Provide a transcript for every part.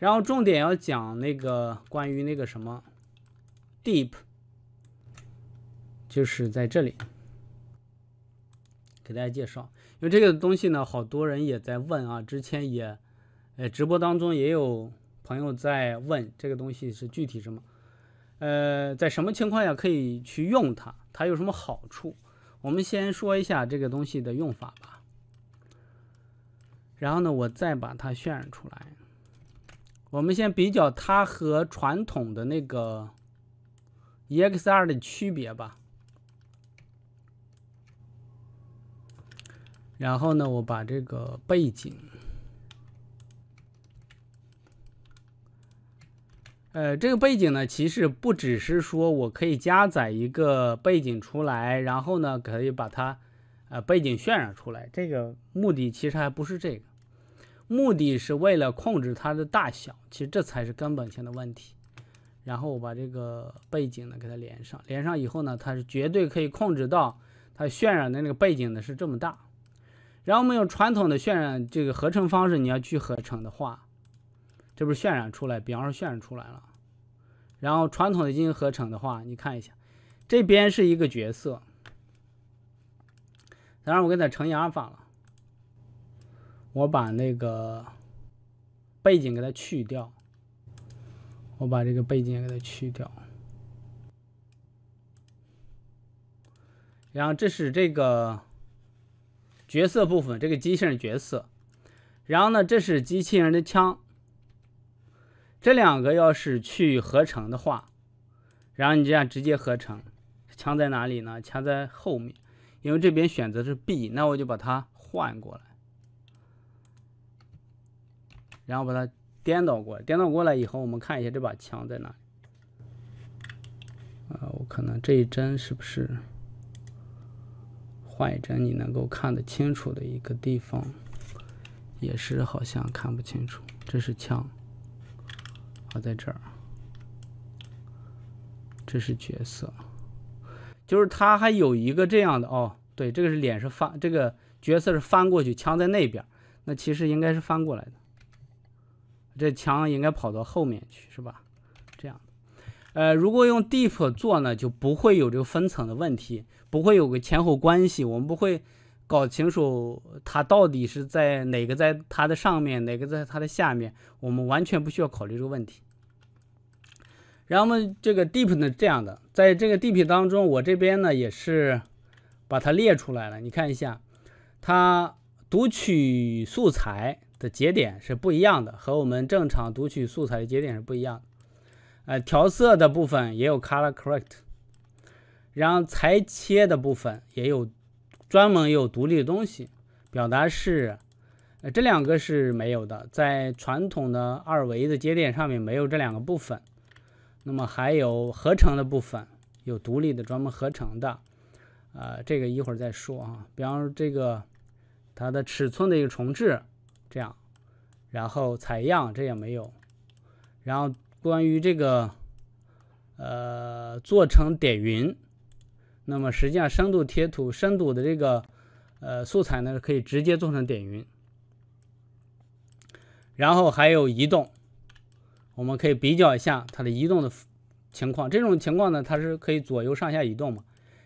然后重点要讲那个关于那个什么，deep，就是在这里给大家介绍，因为这个东西呢，好多人也在问啊，之前也，呃，直播当中也有朋友在问这个东西是具体什么，呃，在什么情况下可以去用它，它有什么好处？我们先说一下这个东西的用法吧，然后呢，我再把它渲染出来。我们先比较它和传统的那个 EXR 的区别吧。然后呢，我把这个背景，呃，这个背景呢，其实不只是说我可以加载一个背景出来，然后呢，可以把它呃背景渲染出来。这个目的其实还不是这个。目的是为了控制它的大小，其实这才是根本性的问题。然后我把这个背景呢给它连上，连上以后呢，它是绝对可以控制到它渲染的那个背景呢是这么大。然后我们用传统的渲染这个合成方式，你要去合成的话，这不是渲染出来，比方说渲染出来了。然后传统的进行合成的话，你看一下，这边是一个角色，当然我给它乘以阿尔法了。我把那个背景给它去掉，我把这个背景给它去掉。然后这是这个角色部分，这个机器人角色。然后呢，这是机器人的枪。这两个要是去合成的话，然后你这样直接合成，枪在哪里呢？枪在后面，因为这边选择是 B，那我就把它换过来。然后把它颠倒过，来，颠倒过来以后，我们看一下这把枪在哪里。啊，我可能这一帧是不是换一帧？你能够看得清楚的一个地方，也是好像看不清楚。这是枪，啊，在这儿。这是角色，就是他还有一个这样的哦，对，这个是脸是翻，这个角色是翻过去，枪在那边，那其实应该是翻过来的。这墙应该跑到后面去，是吧？这样呃，如果用 deep 做呢，就不会有这个分层的问题，不会有个前后关系，我们不会搞清楚它到底是在哪个在它的上面，哪个在它的下面，我们完全不需要考虑这个问题。然后呢，这个 deep 呢，这样的，在这个 deep 当中，我这边呢也是把它列出来了，你看一下，它读取素材。的节点是不一样的，和我们正常读取素材的节点是不一样的。呃，调色的部分也有 color correct，然后裁切的部分也有专门有独立的东西，表达式，呃，这两个是没有的，在传统的二维的节点上面没有这两个部分。那么还有合成的部分，有独立的专门合成的，呃，这个一会儿再说啊。比方说这个它的尺寸的一个重置。这样，然后采样这也没有，然后关于这个，呃，做成点云，那么实际上深度贴图、深度的这个呃素材呢，可以直接做成点云。然后还有移动，我们可以比较一下它的移动的情况。这种情况呢，它是可以左右、上下移动嘛？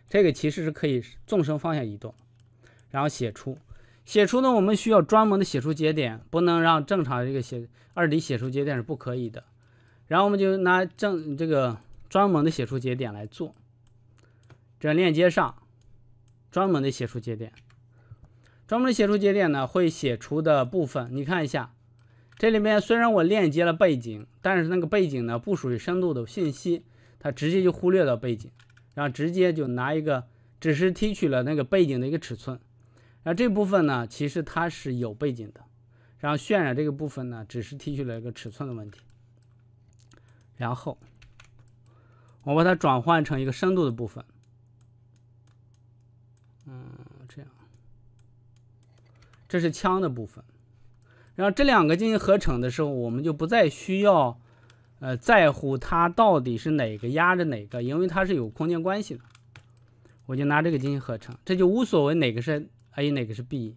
这个其实是可以纵深方向移动，然后写出。写出呢，我们需要专门的写出节点，不能让正常这个写二 D 写出节点是不可以的。然后我们就拿正这个专门的写出节点来做，这链接上专门的写出节点，专门的写出节点呢会写出的部分，你看一下，这里面虽然我链接了背景，但是那个背景呢不属于深度的信息，它直接就忽略了背景，然后直接就拿一个只是提取了那个背景的一个尺寸。那这部分呢，其实它是有背景的。然后渲染这个部分呢，只是提取了一个尺寸的问题。然后我把它转换成一个深度的部分。嗯，这样，这是枪的部分。然后这两个进行合成的时候，我们就不再需要呃在乎它到底是哪个压着哪个，因为它是有空间关系的。我就拿这个进行合成，这就无所谓哪个是。还有哪个是 B？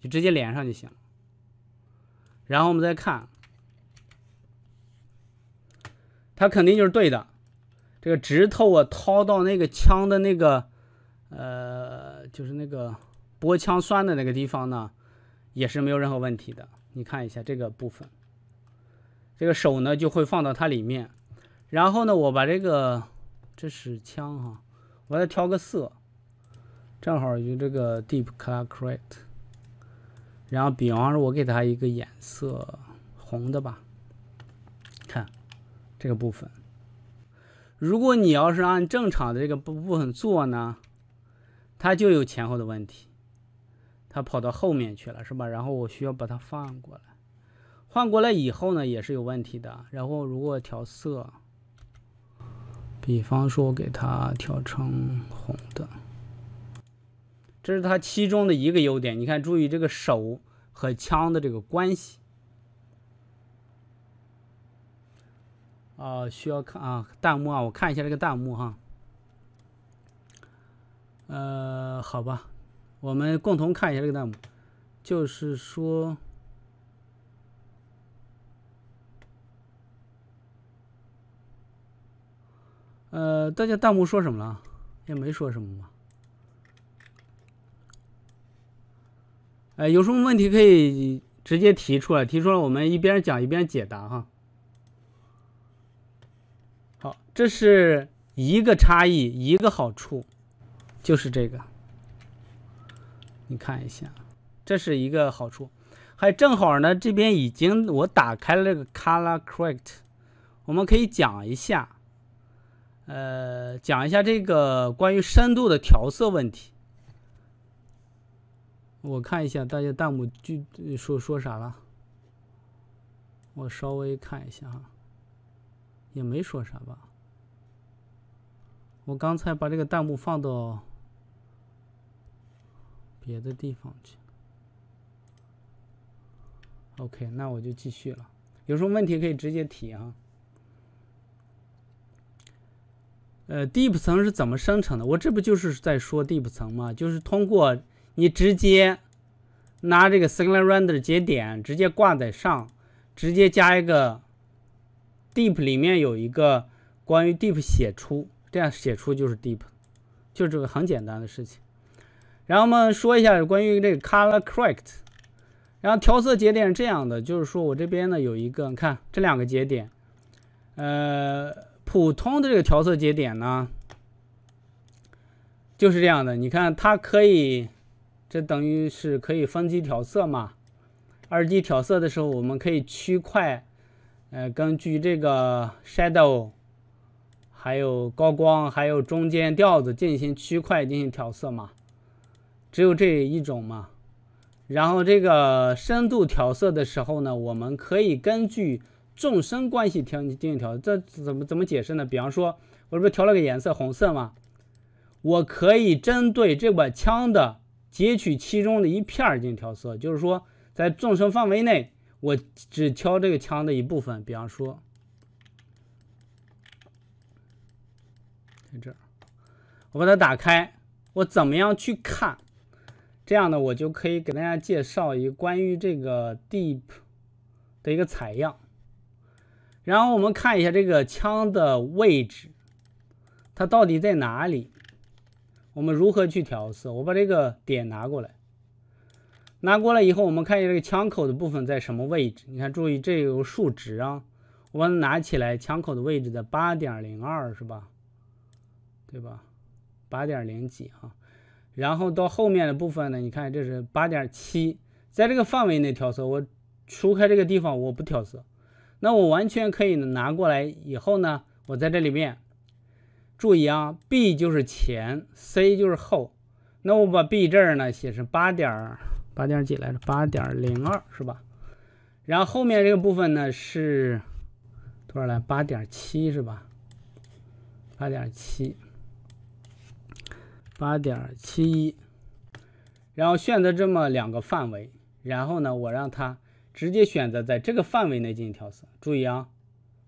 就直接连上就行然后我们再看，它肯定就是对的。这个指头啊，掏到那个枪的那个，呃，就是那个拨枪栓的那个地方呢，也是没有任何问题的。你看一下这个部分，这个手呢就会放到它里面。然后呢，我把这个这是枪哈，我来调个色。正好与这个 deep color crate，然后比方说我给它一个颜色红的吧，看这个部分。如果你要是按正常的这个部部分做呢，它就有前后的问题，它跑到后面去了是吧？然后我需要把它放过来，换过来以后呢也是有问题的。然后如果调色，比方说我给它调成红的。这是它其中的一个优点，你看，注意这个手和枪的这个关系啊，需要看啊，弹幕啊，我看一下这个弹幕哈。呃，好吧，我们共同看一下这个弹幕，就是说，呃，大家弹幕说什么了？也没说什么吧。哎，有什么问题可以直接提出来，提出来我们一边讲一边解答哈。好，这是一个差异，一个好处，就是这个。你看一下，这是一个好处。还正好呢，这边已经我打开了这个 Color Correct，我们可以讲一下，呃，讲一下这个关于深度的调色问题。我看一下大家弹幕就说说啥了，我稍微看一下哈，也没说啥吧。我刚才把这个弹幕放到别的地方去。OK，那我就继续了。有什么问题可以直接提啊？呃，e p 层是怎么生成的？我这不就是在说 deep 层嘛，就是通过。你直接拿这个 single render 节点直接挂在上，直接加一个 deep，里面有一个关于 deep 写出，这样写出就是 deep，就是这个很简单的事情。然后我们说一下关于这个 color correct，然后调色节点是这样的，就是说我这边呢有一个，你看这两个节点，呃，普通的这个调色节点呢，就是这样的，你看它可以。这等于是可以分级调色嘛？二级调色的时候，我们可以区块，呃，根据这个 shadow，还有高光，还有中间调子进行区块进行调色嘛？只有这一种嘛？然后这个深度调色的时候呢，我们可以根据纵深关系调进行调。这怎么怎么解释呢？比方说，我这不是调了个颜色红色嘛？我可以针对这把枪的。截取其中的一片进行调色，就是说，在纵深范围内，我只挑这个枪的一部分。比方说，在这儿，我把它打开，我怎么样去看？这样呢，我就可以给大家介绍一个关于这个 deep 的一个采样。然后我们看一下这个枪的位置，它到底在哪里？我们如何去调色？我把这个点拿过来，拿过来以后，我们看一下这个枪口的部分在什么位置。你看，注意这个数值啊，我拿起来枪口的位置在八点零二，是吧？对吧？八点零几啊？然后到后面的部分呢？你看，这是八点七，在这个范围内调色。我除开这个地方，我不调色。那我完全可以拿过来以后呢，我在这里面。注意啊，B 就是前，C 就是后。那我把 B 这儿呢写成八点，八点几来着？八点零二是吧？然后后面这个部分呢是多少来？八点七是吧？八点七，八点七一。然后选择这么两个范围，然后呢，我让它直接选择在这个范围内进行调色。注意啊，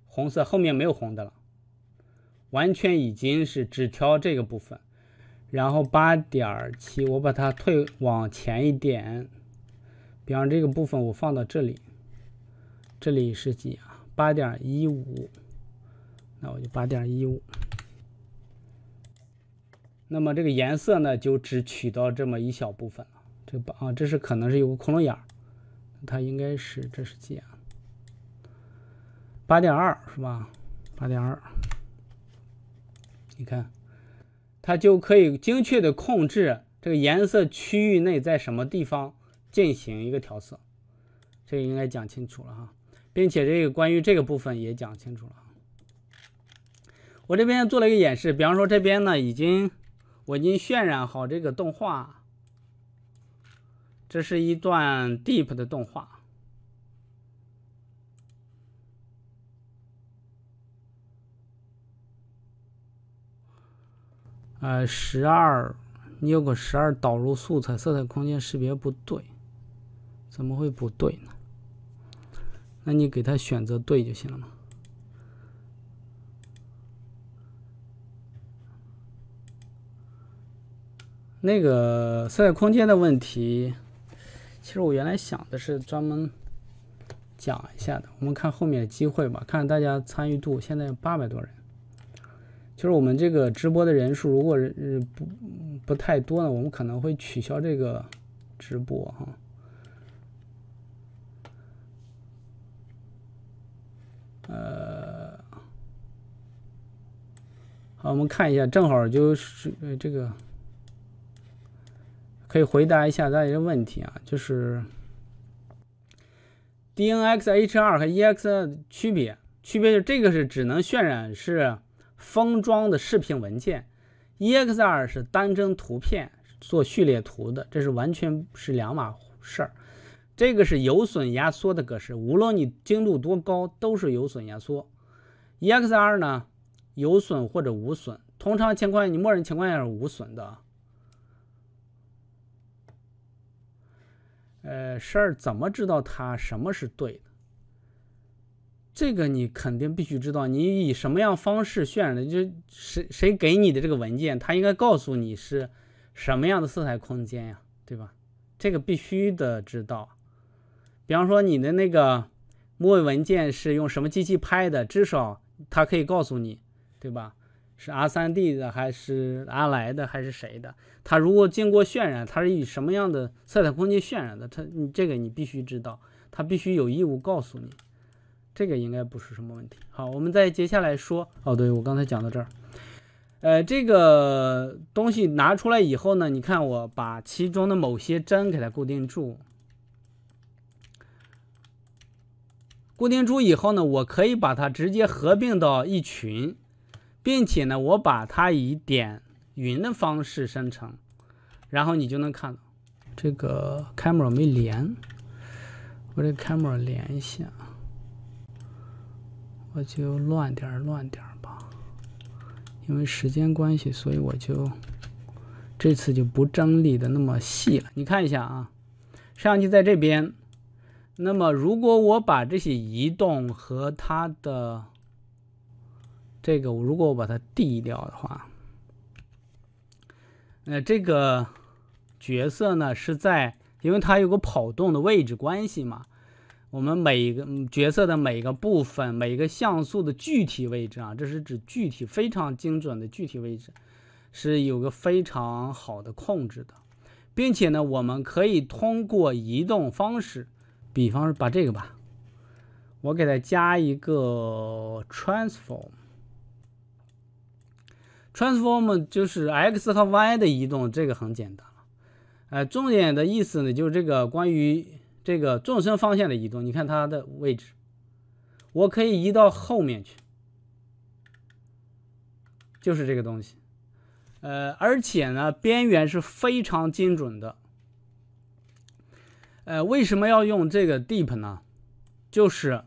红色后面没有红的了。完全已经是只挑这个部分，然后八点七，我把它退往前一点，比方这个部分我放到这里，这里是几啊？八点一五，那我就八点一五。那么这个颜色呢，就只取到这么一小部分了。这不，啊，这是可能是有个窟窿眼，它应该是这是几啊？八点二是吧？八点二。你看，它就可以精确的控制这个颜色区域内在什么地方进行一个调色，这个应该讲清楚了哈，并且这个关于这个部分也讲清楚了。我这边做了一个演示，比方说这边呢，已经我已经渲染好这个动画，这是一段 Deep 的动画。呃，十二，你有个十二导入素材，色彩空间识别不对，怎么会不对呢？那你给它选择对就行了嘛。那个色彩空间的问题，其实我原来想的是专门讲一下的，我们看后面的机会吧，看看大家参与度，现在八百多人。就是我们这个直播的人数，如果是不不太多呢，我们可能会取消这个直播哈。呃，好，我们看一下，正好就是这个可以回答一下大家问题啊，就是 D N X H 2和 E X 的区别，区别就是这个是只能渲染是。封装的视频文件，EXR 是单帧图片做序列图的，这是完全是两码事儿。这个是有损压缩的格式，无论你精度多高都是有损压缩。EXR 呢，有损或者无损，通常情况你默认情况下是无损的。呃，十二怎么知道它什么是对的？这个你肯定必须知道，你以什么样方式渲染的，就谁谁给你的这个文件，他应该告诉你是什么样的色彩空间呀，对吧？这个必须的知道。比方说你的那个末位文件是用什么机器拍的，至少它可以告诉你，对吧？是阿三 D 的还是阿莱的还是谁的？它如果经过渲染，它是以什么样的色彩空间渲染的？它你这个你必须知道，它必须有义务告诉你。这个应该不是什么问题。好，我们再接下来说。哦，对我刚才讲到这儿，呃，这个东西拿出来以后呢，你看我把其中的某些针给它固定住，固定住以后呢，我可以把它直接合并到一群，并且呢，我把它以点云的方式生成，然后你就能看。到这个 camera 没连，我这 camera 连一下。我就乱点儿乱点儿吧，因为时间关系，所以我就这次就不整理的那么细了。你看一下啊，摄像机在这边。那么，如果我把这些移动和它的这个，如果我把它 D 掉的话，呃，这个角色呢是在，因为它有个跑动的位置关系嘛。我们每一个角色的每一个部分、每个像素的具体位置啊，这是指具体非常精准的具体位置，是有个非常好的控制的，并且呢，我们可以通过移动方式，比方说把这个吧，我给它加一个 transform，transform 就是 x 和 y 的移动，这个很简单了。呃，重点的意思呢，就是这个关于。这个纵深方向的移动，你看它的位置，我可以移到后面去，就是这个东西。呃，而且呢，边缘是非常精准的。呃，为什么要用这个 deep 呢？就是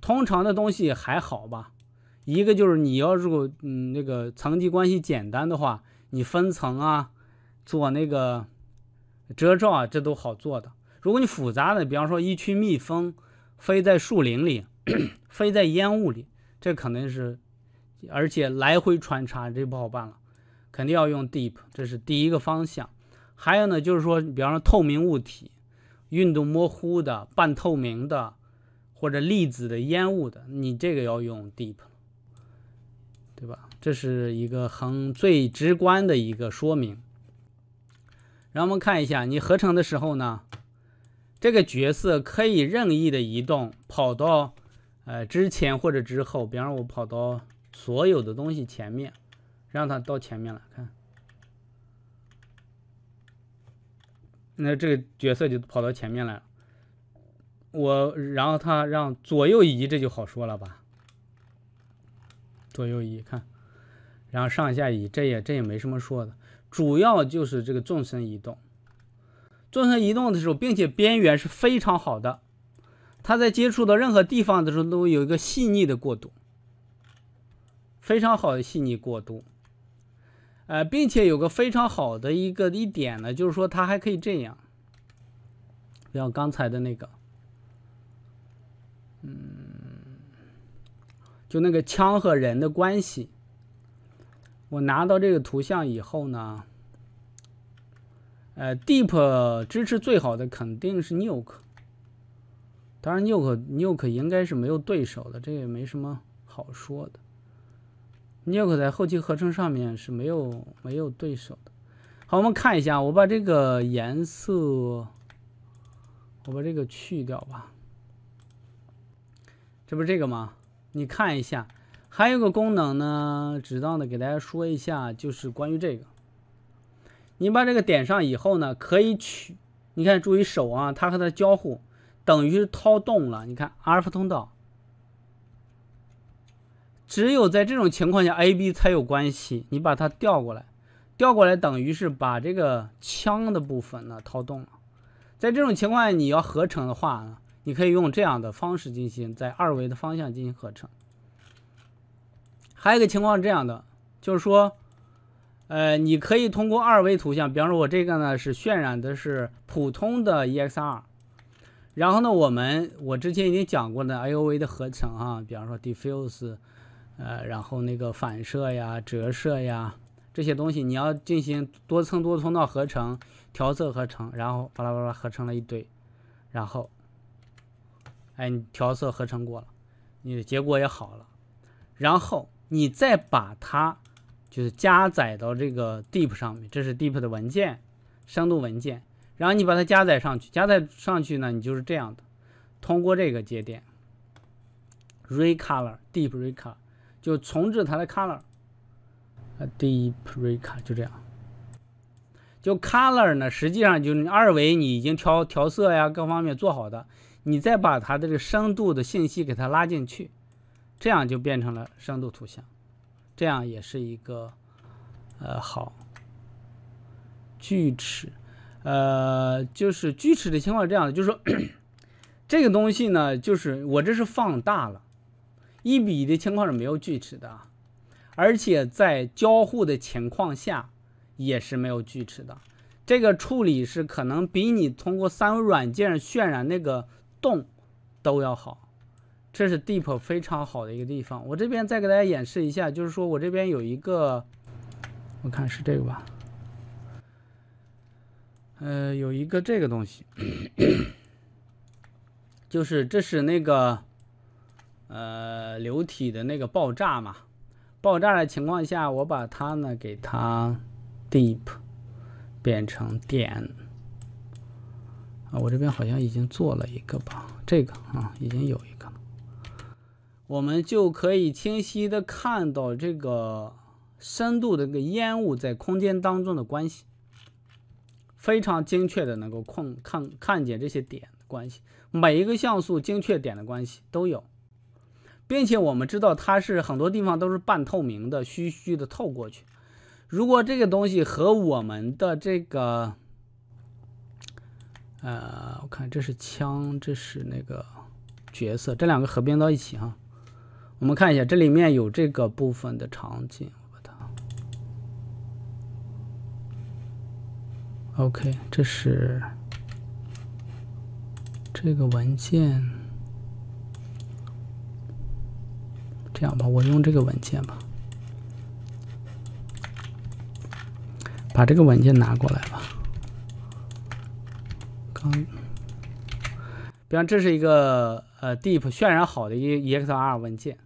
通常的东西还好吧。一个就是你要如果嗯那个层级关系简单的话，你分层啊，做那个遮罩啊，这都好做的。如果你复杂的，比方说一群蜜蜂飞在树林里，飞在烟雾里，这肯定是，而且来回穿插，这不好办了，肯定要用 deep，这是第一个方向。还有呢，就是说，比方说透明物体、运动模糊的、半透明的，或者粒子的烟雾的，你这个要用 deep，对吧？这是一个很最直观的一个说明。然后我们看一下，你合成的时候呢？这个角色可以任意的移动，跑到呃之前或者之后。比方说我跑到所有的东西前面，让它到前面了，看，那这个角色就跑到前面来了。我然后它让左右移，这就好说了吧？左右移看，然后上下移，这也这也没什么说的，主要就是这个纵深移动。做成移动的时候，并且边缘是非常好的，它在接触到任何地方的时候都有一个细腻的过渡，非常好的细腻过渡。呃，并且有个非常好的一个一点呢，就是说它还可以这样，像刚才的那个，嗯，就那个枪和人的关系。我拿到这个图像以后呢？呃，Deep 支持最好的肯定是 Nuke，当然 Nuke Nuke 应该是没有对手的，这也没什么好说的。Nuke 在后期合成上面是没有没有对手的。好，我们看一下，我把这个颜色，我把这个去掉吧，这不是这个吗？你看一下，还有个功能呢，适当的给大家说一下，就是关于这个。你把这个点上以后呢，可以取，你看，注意手啊，它和它交互，等于掏动了。你看阿尔法通道，只有在这种情况下，A、B 才有关系。你把它调过来，调过来等于是把这个枪的部分呢掏动了。在这种情况下，你要合成的话呢，你可以用这样的方式进行，在二维的方向进行合成。还有一个情况是这样的，就是说。呃，你可以通过二维图像，比方说我这个呢是渲染的是普通的 EXR，然后呢，我们我之前已经讲过的 AOV 的合成啊，比方说 diffuse，呃，然后那个反射呀、折射呀这些东西，你要进行多层多通道合成、调色合成，然后巴拉巴拉合成了一堆，然后，哎，你调色合成过了，你的结果也好了，然后你再把它。就是加载到这个 deep 上面，这是 deep 的文件，深度文件，然后你把它加载上去，加载上去呢，你就是这样的，通过这个节点，recolor deep recolor 就重置它的 color，deep recolor 就这样，就 color 呢，实际上就是二维，你已经调调色呀，各方面做好的，你再把它的这个深度的信息给它拉进去，这样就变成了深度图像。这样也是一个，呃，好，锯齿，呃，就是锯齿的情况是这样，的，就是说这个东西呢，就是我这是放大了，一比一的情况是没有锯齿的，而且在交互的情况下也是没有锯齿的。这个处理是可能比你通过三维软件渲染那个洞都要好。这是 deep 非常好的一个地方。我这边再给大家演示一下，就是说我这边有一个，我看是这个吧，呃，有一个这个东西，就是这是那个，呃，流体的那个爆炸嘛。爆炸的情况下，我把它呢给它 deep 变成点啊。我这边好像已经做了一个吧，这个啊，已经有一。我们就可以清晰的看到这个深度的这个烟雾在空间当中的关系，非常精确的能够控看看见这些点的关系，每一个像素精确点的关系都有，并且我们知道它是很多地方都是半透明的，虚虚的透过去。如果这个东西和我们的这个，呃，我看这是枪，这是那个角色，这两个合并到一起啊。我们看一下这里面有这个部分的场景，我它。o k 这是这个文件，这样吧，我用这个文件吧，把这个文件拿过来吧。刚，比方这是一个呃 Deep 渲染好的一 EXR 文件。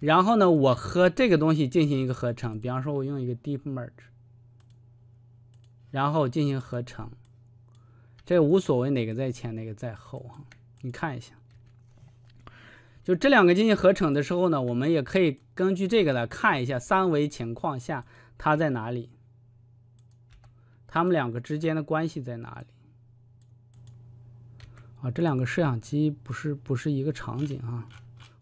然后呢，我和这个东西进行一个合成，比方说，我用一个 deep merge，然后进行合成，这无所谓哪个在前，哪个在后啊。你看一下，就这两个进行合成的时候呢，我们也可以根据这个来看一下三维情况下它在哪里，它们两个之间的关系在哪里。啊，这两个摄像机不是不是一个场景啊。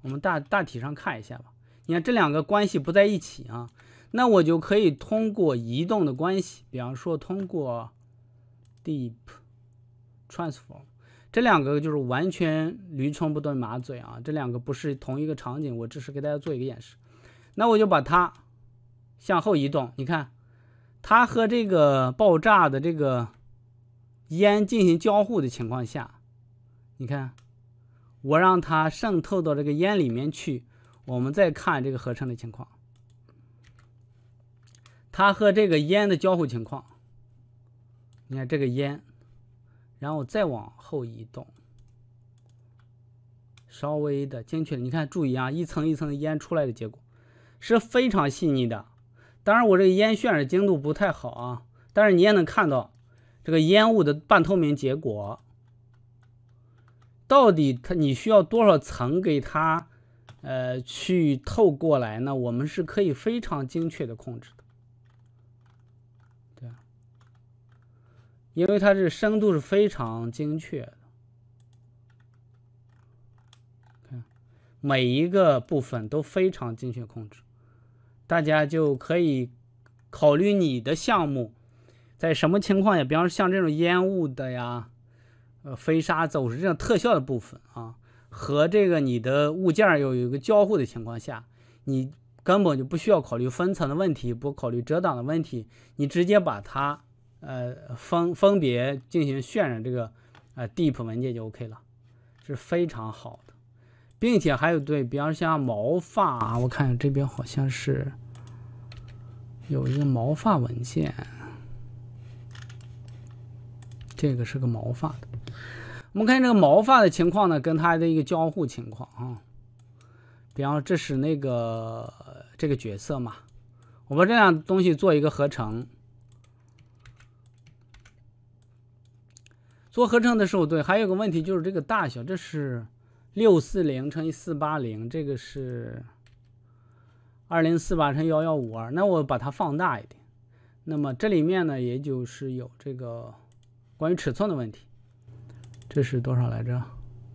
我们大大体上看一下吧。你看这两个关系不在一起啊，那我就可以通过移动的关系，比方说通过 deep transform 这两个就是完全驴唇不对马嘴啊，这两个不是同一个场景，我只是给大家做一个演示。那我就把它向后移动，你看它和这个爆炸的这个烟进行交互的情况下，你看。我让它渗透到这个烟里面去，我们再看这个合成的情况，它和这个烟的交互情况。你看这个烟，然后再往后移动，稍微的精确，你看，注意啊，一层一层烟出来的结果是非常细腻的。当然，我这个烟渲染精度不太好啊，但是你也能看到这个烟雾的半透明结果。到底它你需要多少层给它，呃，去透过来呢？我们是可以非常精确的控制的，对，因为它是深度是非常精确的，看每一个部分都非常精确控制，大家就可以考虑你的项目在什么情况，也比方说像这种烟雾的呀。呃，飞沙走石这样特效的部分啊，和这个你的物件有一个交互的情况下，你根本就不需要考虑分层的问题，不考虑遮挡的问题，你直接把它呃分分别进行渲染，这个呃 d e e p 文件就 OK 了，是非常好的，并且还有对比方像毛发啊，我看这边好像是有一个毛发文件。这个是个毛发的，我们看这个毛发的情况呢，跟它的一个交互情况啊。比方，这是那个这个角色嘛，我把这样东西做一个合成。做合成的时候，对，还有个问题就是这个大小，这是六四零乘以四八零，这个是二零四八乘幺幺五二，那我把它放大一点。那么这里面呢，也就是有这个。关于尺寸的问题，这是多少来着？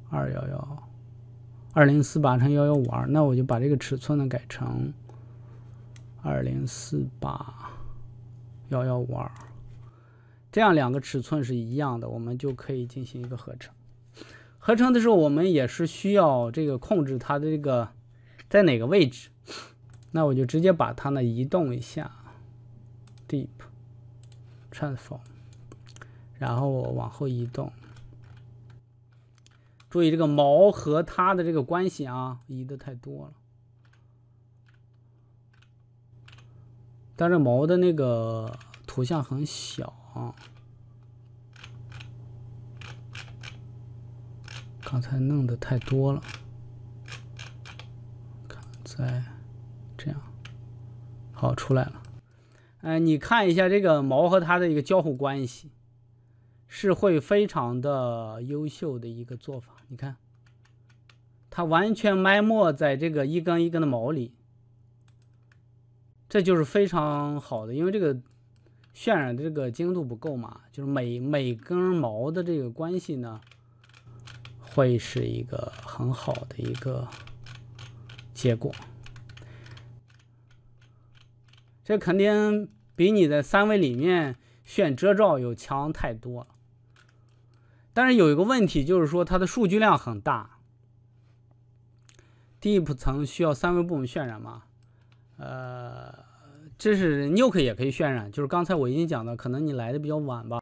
二幺幺，二零四八乘幺幺五二。那我就把这个尺寸呢改成二零四八幺幺五二，这样两个尺寸是一样的，我们就可以进行一个合成。合成的时候，我们也是需要这个控制它的这个在哪个位置。那我就直接把它呢移动一下，deep transform。然后我往后移动，注意这个毛和它的这个关系啊，移的太多了。但是毛的那个图像很小，啊，刚才弄的太多了。看，再这样，好出来了。哎，你看一下这个毛和它的一个交互关系。是会非常的优秀的一个做法。你看，它完全埋没在这个一根一根的毛里，这就是非常好的。因为这个渲染的这个精度不够嘛，就是每每根毛的这个关系呢，会是一个很好的一个结果。这肯定比你的三维里面炫遮罩要强太多。但是有一个问题，就是说它的数据量很大，Deep 层需要三维部门渲染吗？呃，这是 Nuke 也可以渲染，就是刚才我已经讲的，可能你来的比较晚吧。